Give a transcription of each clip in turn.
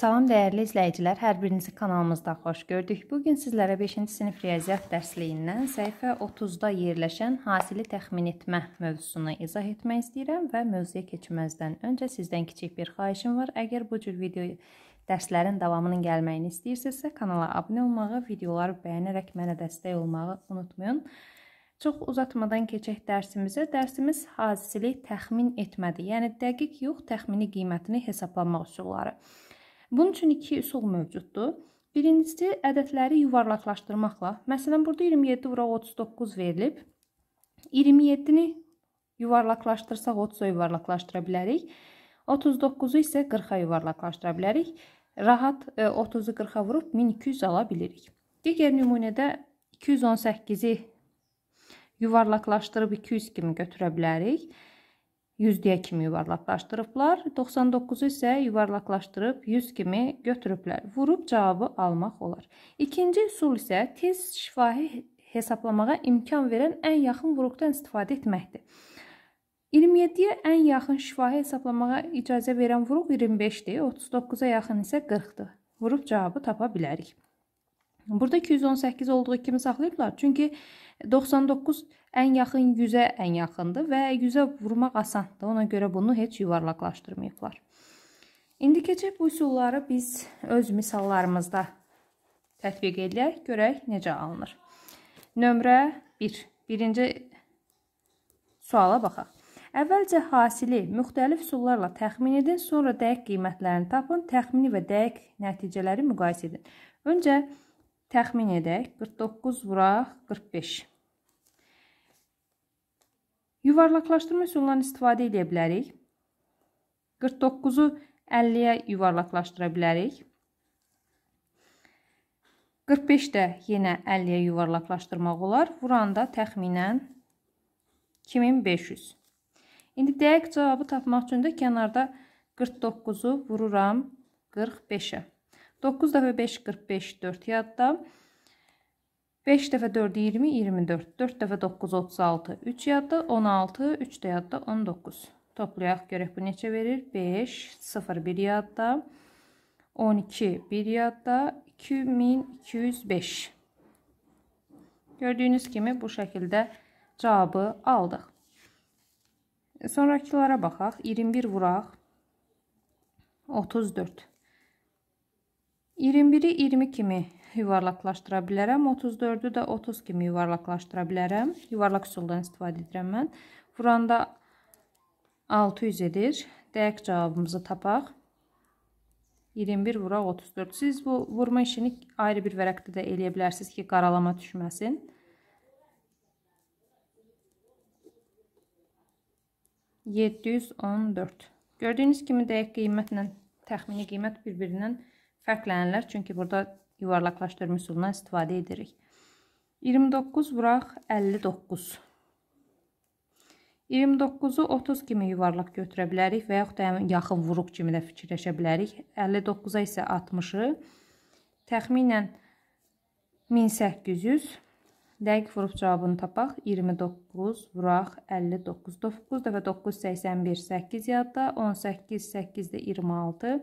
Salam dəyərli izləyicilər, hər birinizi kanalımızda xoş gördük. Bugün sizlərə 5-ci sinif riyaziyyat dərsliyindən səhifə 30-da yerləşən hasili təxmin etmə mövzusunu izah etmək istəyirəm və mövzuya keçməzdən öncə sizdən kiçik bir xahişim var. Əgər bu cür video dərslərin davamının gəlməyini istəyirsinizsə, kanala abunə olmağı, videoları bəyənərək mənə dəstək olmağı unutmayın. Çox uzatmadan keçək dərsimizə. Dərsimiz hasili təxmin etmədir. Yəni dəqiq yox, təxmini qiymətini hesablamaq üsulları. Bunun üçün iki üsul mövcuddur. Birincisi ədədləri yuvarlaqlaşdırmaqla. Məsələn, burada 27 vura 39 verilib. 27-ni yuvarlaqlaşdırsaq 30-a yuvarlaqlaşdıra bilərik. 39-u isə 40-a yuvarlaqlaşdıra bilərik. Rahat 30-u e, 40-a vurub 1200 ala bilirik. Digər nümunədə 218-i yuvarlaqlaşdırıb 200 kimi götürə bilərik. 100-yə kimi yuvarlaqlaşdırıblar, 99-u isə yuvarlaqlaşdırıb 100 kimi götürüblər. Vurub cavabı almaq olar. İkinci üsul isə tez şifahi hesablamağa imkan verən ən yaxın vuruqdan istifadə etməkdir. 27-yə ən yaxın şifahi hesablamağa icazə verən vuruq 25-dir, 39-a yaxın isə 40-dır. Vurub cavabı tapa bilərik. Burada 218 olduğu kimi saxlayıblar. Çünki 99 ən yaxın 100-ə ən yaxındır və 100-ə vurmaq asandır. Ona görə bunu heç yuvarlaqlaşdırmayıblar. İndi keçək bu üsulları biz öz misallarımızda tətbiq edək, görək necə alınır. Nömrə 1. Birinci suala baxaq. Əvvəlcə hasili müxtəlif üsullarla təxmin edin, sonra dəqiq qiymətlərini tapın, təxmini və dəqiq nəticələri müqayisə edin. Öncə təxmin edək. 49 vuraq 45. Yuvarlaqlaşdırma üsulundan istifadə edə bilərik. 49-u 50-yə yuvarlaqlaşdıra bilərik. 45 də yenə 50-yə yuvarlaqlaşdırmaq olar. Vuranda təxminən 2500. İndi dəqiq cavabı tapmaq üçün də kənarda 49-u vururam 45-ə. 9 dəfə 5 45 4 yadda. 5 dəfə 4 20 24. 4 dəfə 9 36. 3 yadda 16, 3 də yadda 19. Toplayaq görək bu neçə verir? 5 0 1 yadda 12 1 yadda 2205. Gördüyünüz kimi bu şəkildə cavabı aldıq. Sonrakılara baxaq. 21 vuraq. 34. 21-i 20 kimi yuvarlaqlaşdıra bilərəm. 34-ü də 30 kimi yuvarlaqlaşdıra bilərəm. Yuvarlaq üsuldan istifadə edirəm mən. Vuranda 600 edir. Dəqiq cavabımızı tapaq. 21 vuraq 34. Siz bu vurma işini ayrı bir vərəqdə də eləyə bilərsiniz ki, qaralama düşməsin. Yeddi yüz on dörd. Gördüyünüz kimi dəqiq qiymətlə təxmini qiymət bir-birindən fərqlənirlər. Çünki burada yuvarlaqlaşdırma üsulundan istifadə edirik. 29 vuraq 59. 29-u 30 kimi yuvarlaq götürə bilərik və yaxud da yəni yaxın vuruq kimi də fikirləşə bilərik. 59-a isə 60-ı təxminən 1800 dəqiq vurub cavabını tapaq. 29 vuraq 59. 9 dəfə 9 81 8 yadda, 18 8 də 26.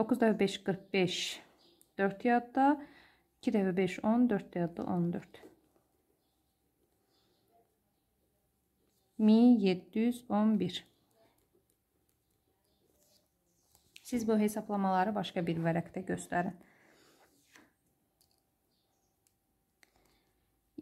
9 dəfə 5 45 4 yadda 2 dəfə 5 10 4 yadda 14 1711 Siz bu hesablamaları başqa bir vərəqdə göstərin.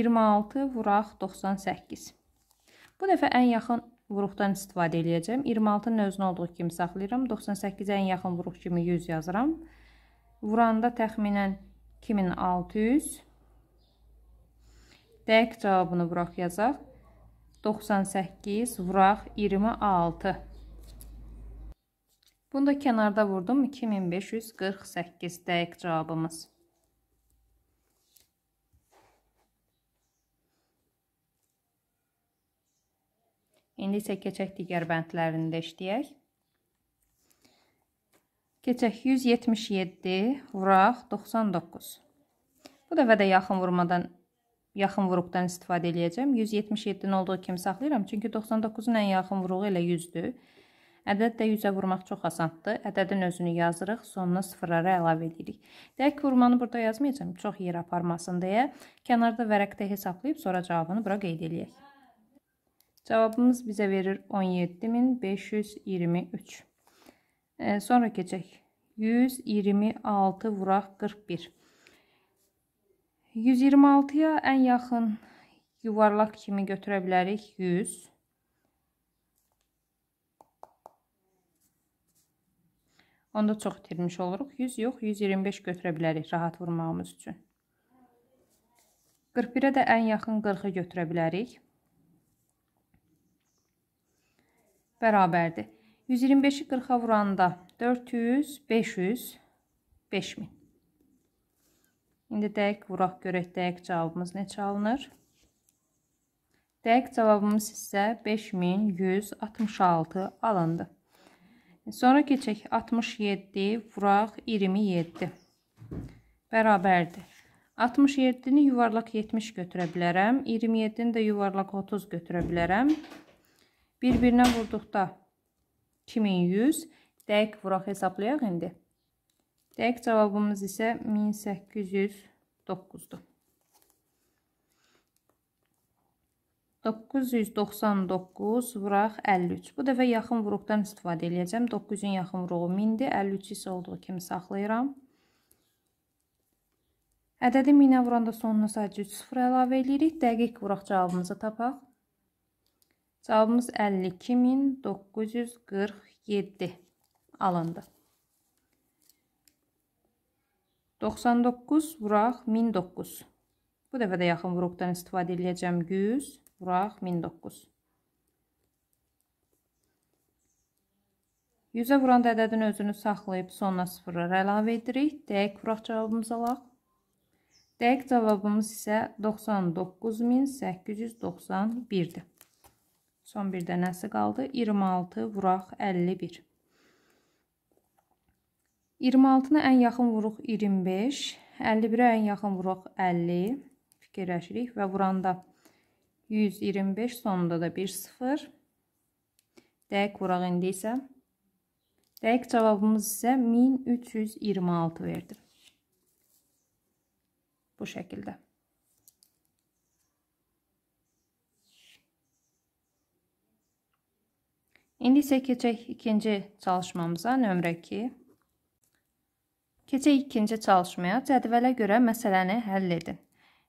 26 vuraq 98 Bu dəfə ən yaxın vuruqdan istifadə edəcəm. 26-nın özünə olduğu kimi saxlayıram. 98-ə ən yaxın vuruq kimi 100 yazıram. 100 Vuranda təxminən 2600. Dəqiq cavabını vuraq yazaq. 98 vuraq 26. Bunu da kənarda vurdum. 2548 dəqiq cavabımız. İndi isə keçək digər bəndlərində işləyək. Keçək 177 vuraq 99. Bu dəfə də yaxın vurmadan yaxın vuruqdan istifadə eləyəcəm. 177-ni olduğu kimi saxlayıram, çünki 99-un ən yaxın vuruğu elə 100-dür. Ədəd də 100-ə vurmaq çox asandır. Ədədin özünü yazırıq, sonuna sıfırları əlavə edirik. Deyək ki, vurmanı burada yazmayacağam, çox yer aparmasın deyə. Kənarda vərəqdə hesablayıb sonra cavabını bura qeyd eləyək. Cavabımız bizə verir 17523. Sonra keçək. 126 vuraq 41. 126-ya ən yaxın yuvarlaq kimi götürə bilərik 100. Onda çox itirmiş oluruq. 100 yox, 125 götürə bilərik rahat vurmağımız üçün. 41-ə də ən yaxın 40-ı götürə bilərik. Bərabərdir. 125-i 40-a vuranda 400, 500, 5000. İndi dəqiq vuraq görək dəqiq cavabımız neçə alınır? Dəqiq cavabımız isə 5166 alındı. Sonra keçək 67 vuraq 27 bərabərdir. 67-ni yuvarlaq 70 götürə bilərəm. 27-ni də yuvarlaq 30 götürə bilərəm. Bir-birinə vurduqda 2100 dəqiq vuraq hesablayaq indi. Dəqiq cavabımız isə 1809-dur. 999 vuraq 53. Bu dəfə yaxın vuruqdan istifadə edəcəm. 900-ün yaxın vuruğu 1000-dir. 53 isə olduğu kimi saxlayıram. Ədədi minə vuranda sonuna sadəcə 3 sıfır əlavə edirik. Dəqiq vuraq cavabımızı tapaq. Cavabımız 52947 alındı. 99 vuraq 1009. Bu dəfə də yaxın vuruqdan istifadə edəcəm 100 vuraq 1009. 100-ə vuran ədədin özünü saxlayıb sonuna sıfırlar əlavə edirik. Dəqiq vuraq cavabımızı alaq. Dəqiq cavabımız isə 99891-dir. Son bir dənəsi qaldı. 26 vuraq 51. 26-na ən yaxın vuruq 25, 51-ə ən yaxın vuruq 50. Fikirləşirik və vuranda 125, sonunda da 1 0. Dəqiq vuraq indi isə. Dəqiq cavabımız isə 1326 verdi. Bu şəkildə. İndi isə keçək ikinci çalışmamıza, nömrə 2. Keçək ikinci çalışmaya. Cədvələ görə məsələni həll edin.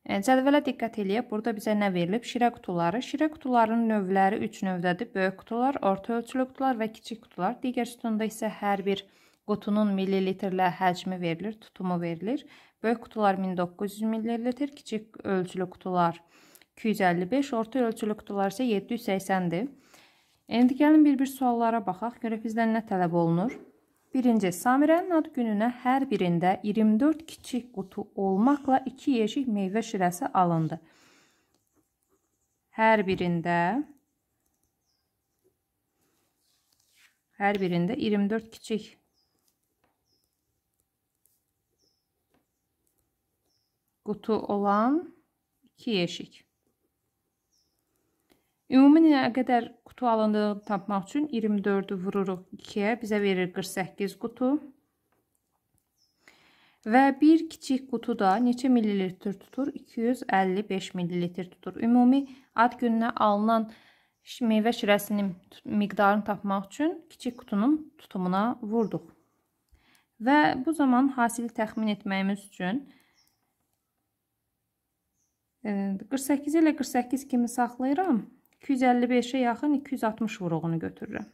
E, cədvələ diqqət eləyək. Burada bizə nə verilib? Şirə qutuları. Şirə qutularının növləri 3 növdədir. Böyük qutular, orta ölçülü qutular və kiçik qutular. Digər sütunda isə hər bir qutunun millilitrlə həcmi verilir, tutumu verilir. Böyük qutular 1900 millilitr, kiçik ölçülü qutular 255, orta ölçülü qutular isə 780-dir. İndi gəlin bir-bir suallara baxaq, görək bizdən nə tələb olunur. Birinci, Samirənin ad gününə hər birində 24 kiçik qutu olmaqla 2 yeşik meyvə şirəsi alındı. Hər birində hər birində 24 kiçik qutu olan 2 yeşik. Ümumi nə qədər qutu alındığını tapmaq üçün 24-ü vururuq 2-yə, bizə verir 48 qutu. Və bir kiçik qutu da neçə millilitr tutur? 255 millilitr tutur. Ümumi ad gününə alınan meyvə şirəsinin miqdarını tapmaq üçün kiçik qutunun tutumuna vurduq. Və bu zaman hasili təxmin etməyimiz üçün 48 e, ilə 48 kimi saxlayıram. 255-ə yaxın 260 vuruğunu götürürəm.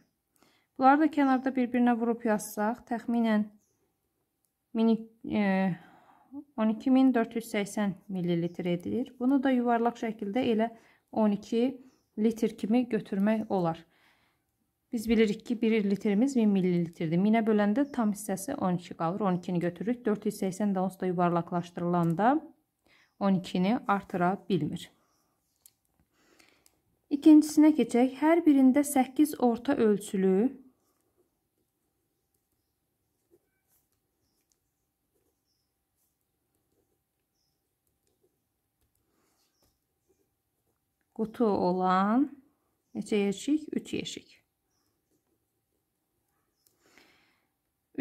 Bunları da kənarda bir-birinə vurub yazsaq, təxminən 12480 ml edilir. Bunu da yuvarlaq şəkildə elə 12 litr kimi götürmək olar. Biz bilirik ki, 1 litrimiz 1000 ml-dir. 1000-ə böləndə tam hissəsi 12 qalır. 12-ni götürürük. 480 də onsuz da yuvarlaqlaşdırılanda 12-ni artıra bilmir. İkincisinə keçək. Hər birində 8 orta ölçülü qutu olan neçə yeşik? 3 yeşik.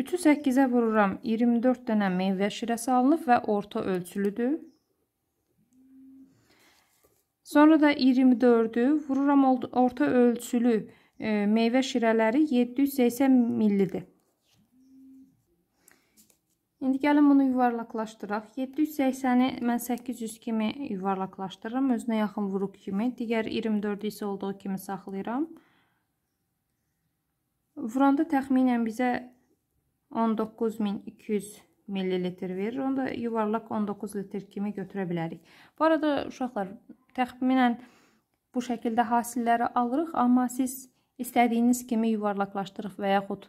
3-ü 8-ə vururam. 24 dənə meyvə şirəsi alınıb və orta ölçülüdür. Sonra da 24-ü vururam orta ölçülü e, meyvə şirələri 780 millidir. İndi gəlin bunu yuvarlaqlaşdıraq. 780-i mən 800 kimi yuvarlaqlaşdırıram. Özünə yaxın vuruq kimi. Digər 24-ü isə olduğu kimi saxlayıram. Vuranda təxminən bizə 19200 millilitr verir. Onu da yuvarlaq 19 litr kimi götürə bilərik. Bu arada uşaqlar, təxminən bu şəkildə hasilləri alırıq, amma siz istədiyiniz kimi yuvarlaqlaşdırıb və yaxud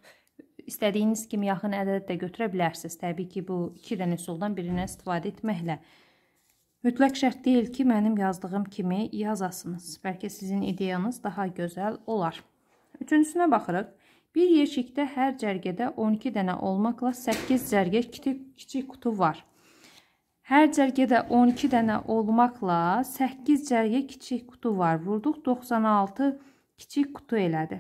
istədiyiniz kimi yaxın ədəd də götürə bilərsiniz. Təbii ki, bu iki dənə üsuldan birindən istifadə etməklə. Mütləq şərt deyil ki, mənim yazdığım kimi yazasınız. Bəlkə sizin ideyanız daha gözəl olar. Üçüncüsünə baxırıq. Bir yeşikdə hər cərgədə 12 dənə olmaqla 8 cərgə kiçik, kiçik qutu var. Hər cərgədə 12 dənə olmaqla 8 cərgə kiçik qutu var. Vurduq 96 kiçik qutu elədi.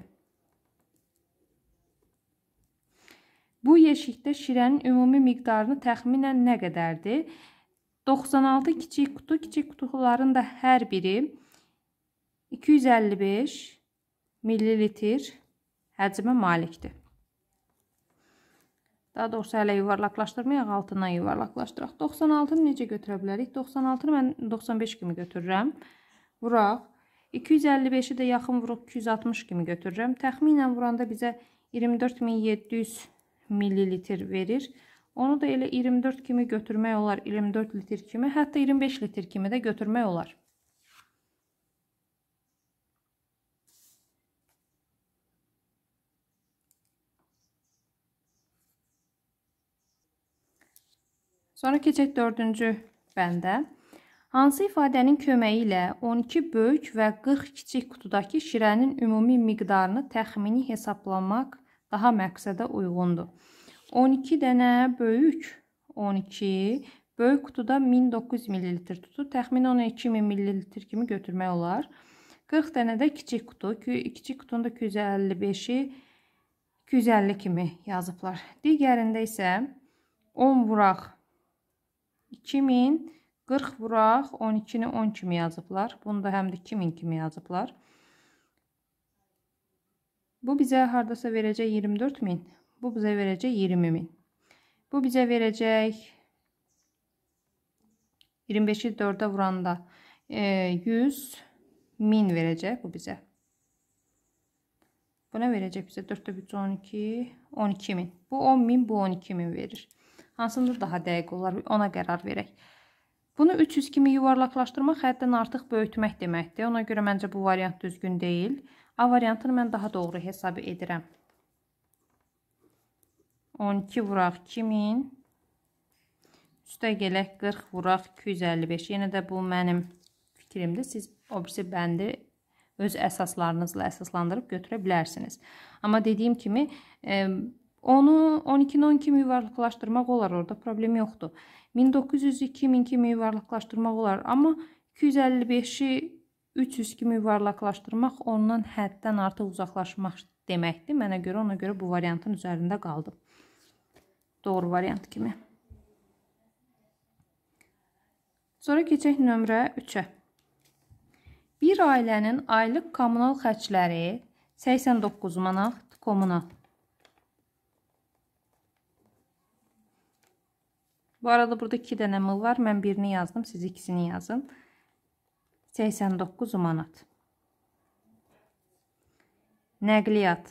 Bu yeşikdə şirənin ümumi miqdarını təxminən nə qədərdir? 96 kiçik qutu, kiçik qutuların da hər biri 255 millilitr həcmə malikdir. Daha doğrusu hələ yuvarlaqlaşdırmayaq, altından yuvarlaqlaşdıraq. 96-nı necə götürə bilərik? 96-nı mən 95 kimi götürürəm. Vuraq. 255-i də yaxın vuruq 260 kimi götürürəm. Təxminən vuranda bizə 24700 ml verir. Onu da elə 24 kimi götürmək olar, 24 litr kimi, hətta 25 litr kimi də götürmək olar. Sonra keçək dördüncü bəndə. Hansı ifadənin köməyi ilə 12 böyük və 40 kiçik qutudakı şirənin ümumi miqdarını təxmini hesablamaq daha məqsədə uyğundur? 12 dənə böyük 12 böyük qutuda 1900 ml tutur. Təxminən onu 2000 ml kimi götürmək olar. 40 dənə də kiçik qutu. Kiçik qutunun da 255-i 250 kimi yazıblar. Digərində isə 10 vuraq 2040 vuraq 12-ni 10 kimi yazıblar. Bunu da həm də 2000 kimi yazıblar. Bu bizə hardasa verəcək 24000. Bu bizə verəcək 20000. Bu bizə verəcək 25-i 4-ə vuranda 100 e, min verəcək bu bizə. Bu nə verəcək bizə? 4-də 3 12, 12 min. Bu 10 min, bu 12 min verir hansını daha dəqiq olar, ona qərar verək. Bunu 300 kimi yuvarlaqlaşdırmaq həddən artıq böyütmək deməkdir. Ona görə məncə bu variant düzgün deyil. A variantını mən daha doğru hesab edirəm. 12 vuraq 2000. Üstə gələk 40 vuraq 255. Yenə də bu mənim fikrimdir. Siz o birisi bəndi öz əsaslarınızla əsaslandırıb götürə bilərsiniz. Amma dediyim kimi, e, Onu 12-ni 12 müvarlıqlaşdırmaq olar, orada problem yoxdur. 1900-ü 2000 kimi müvarlıqlaşdırmaq olar, amma 255-i 300 kimi müvarlıqlaşdırmaq ondan həddən artıq uzaqlaşmaq deməkdir. Mənə görə, ona görə bu variantın üzərində qaldım. Doğru variant kimi. Sonra keçək nömrə 3-ə. Bir ailənin aylıq kommunal xərcləri 89 manat kommunal. Bu arada burada 2 dənə mıl var. Mən birini yazdım. Siz ikisini yazın. 89 manat. Nəqliyyat.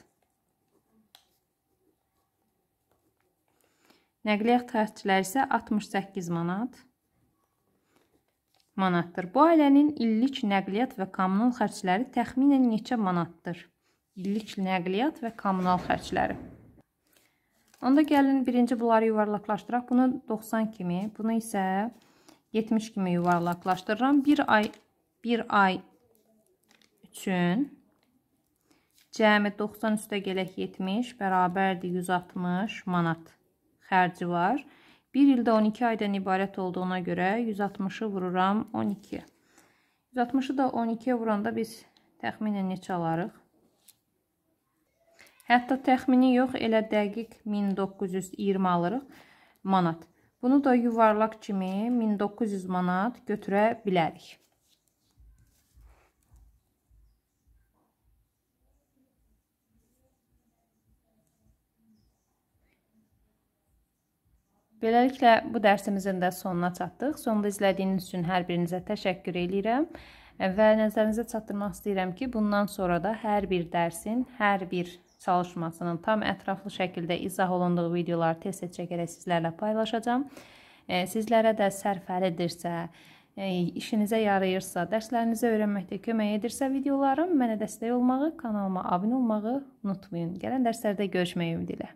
Nəqliyyat xərcləri isə 68 manat manatdır. Bu ailənin illik nəqliyyat və kommunal xərcləri təxminən neçə manatdır? İllik nəqliyyat və kommunal xərcləri. Onda gəlin birinci bunları yuvarlaqlaşdıraq. Bunu 90 kimi, bunu isə 70 kimi yuvarlaqlaşdırıram. Bir ay, bir ay üçün cəmi 90 üstə gələk 70 bərabərdir 160 manat xərci var. Bir ildə 12 aydan ibarət olduğuna görə 160-ı vururam 12. 160-ı da 12-yə vuranda biz təxminən neçə alarıq? Hətta təxmini yox, elə dəqiq 1920 alırıq manat. Bunu da yuvarlaq kimi 1900 manat götürə bilərik. Beləliklə, bu dərsimizin də sonuna çatdıq. Sonda izlədiyiniz üçün hər birinizə təşəkkür edirəm və nəzərinizə çatdırmaq istəyirəm ki, bundan sonra da hər bir dərsin, hər bir çalışmasının tam ətraflı şəkildə izah olunduğu videoları tez-tez çəkərək sizlərlə paylaşacağım. E, sizlərə də sərfəlidirsə, e, işinizə yarayırsa, dərslərinizi öyrənməkdə kömək edirsə videolarım, mənə dəstək olmağı, kanalıma abunə olmağı unutmayın. Gələn dərslərdə görüşmək ümidi ilə.